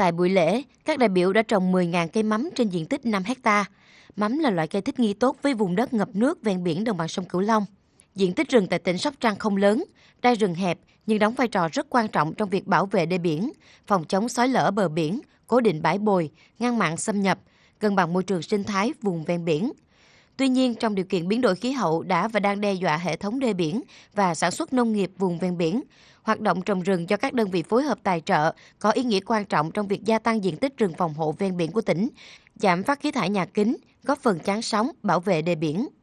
Tại buổi lễ, các đại biểu đã trồng 10.000 cây mắm trên diện tích 5 hecta. Mắm là loại cây thích nghi tốt với vùng đất ngập nước ven biển đồng bằng sông Cửu Long. Diện tích rừng tại tỉnh Sóc Trăng không lớn, đai rừng hẹp nhưng đóng vai trò rất quan trọng trong việc bảo vệ đê biển, phòng chống sói lở bờ biển, cố định bãi bồi, ngăn mặn xâm nhập, cân bằng môi trường sinh thái vùng ven biển – Tuy nhiên, trong điều kiện biến đổi khí hậu đã và đang đe dọa hệ thống đê biển và sản xuất nông nghiệp vùng ven biển, hoạt động trồng rừng do các đơn vị phối hợp tài trợ có ý nghĩa quan trọng trong việc gia tăng diện tích rừng phòng hộ ven biển của tỉnh, giảm phát khí thải nhà kính, góp phần chắn sóng, bảo vệ đê biển.